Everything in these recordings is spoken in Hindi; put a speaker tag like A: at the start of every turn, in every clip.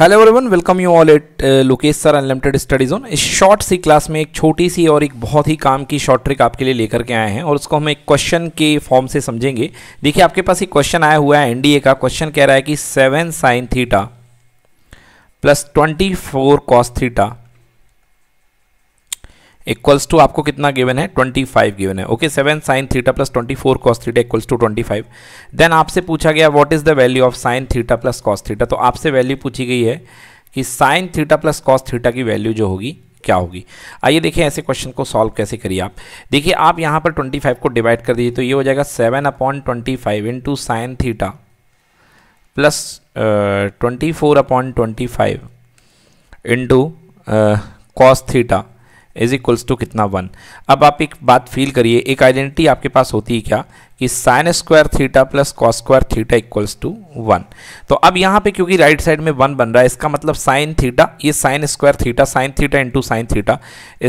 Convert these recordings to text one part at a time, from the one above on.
A: hello everyone welcome you all it Lokesh sir unlimited studies on इस शॉर्ट सी क्लास में एक छोटी सी और एक बहुत ही काम की शॉर्ट ट्रिक आपके लिए लेकर के आए हैं और उसको हम एक क्वेश्चन के फॉर्म से समझेंगे देखिए आपके पास एक क्वेश्चन आया हुआ है एनडीए का क्वेश्चन कह रहा है कि seven sine theta plus twenty four cos theta equals to आपको कितना गिवन है 25 गिवन है okay seven sine theta plus twenty four cos theta equals to twenty five then आपसे पूछा गया what is the value of sine theta plus cos theta तो आपसे वैल्यू पूछी गई है कि sine theta plus cos theta की वैल्यू जो होगी क्या होगी आइए देखिए ऐसे क्वेश्चन को सॉल्व कैसे करिए आप देखिए आप यहाँ पर ट्वेंटी को डिवाइड कर दीजिए तो ये हो जाएगा seven upon twenty five to sine theta plus twenty four upon twenty five into cos theta is equals to कितना वन अब आप एक बात फील करिए एक आइडेंटिटी आपके पास होती है क्या कि sine square theta plus cos square theta equals to one तो अब यहाँ पे क्योंकि राइट साइड में वन बन रहा है इसका मतलब साइन थीटा ये sine square theta sine theta into sine theta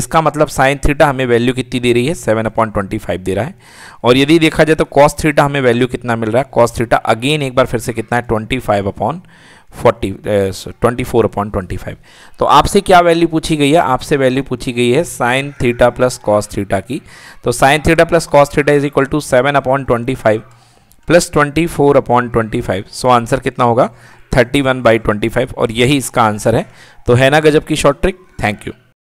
A: इसका मतलब साइन थीटा हमें वैल्यू कितनी दे रही है सेवन अपॉइंट ट्वेंटी फाइव दे रहा है और यदि देखा जाए तो कॉस थीटा हमें वैल्यू कितना मिल रहा है कॉस थीटा अगेन एक बार फिर से कितना है twenty five upon forty twenty four upon twenty five तो आपसे क्या वैल्यू पूछी गई है आपसे वैल्यू पूछी गई है sine theta plus cos theta की तो sine theta plus cos theta is equal to seven upon twenty five plus twenty four upon twenty five so answer कितना होगा thirty one by twenty five और यही इसका आंसर है तो है ना गजब की शॉर्ट ट्रिक थैंक यू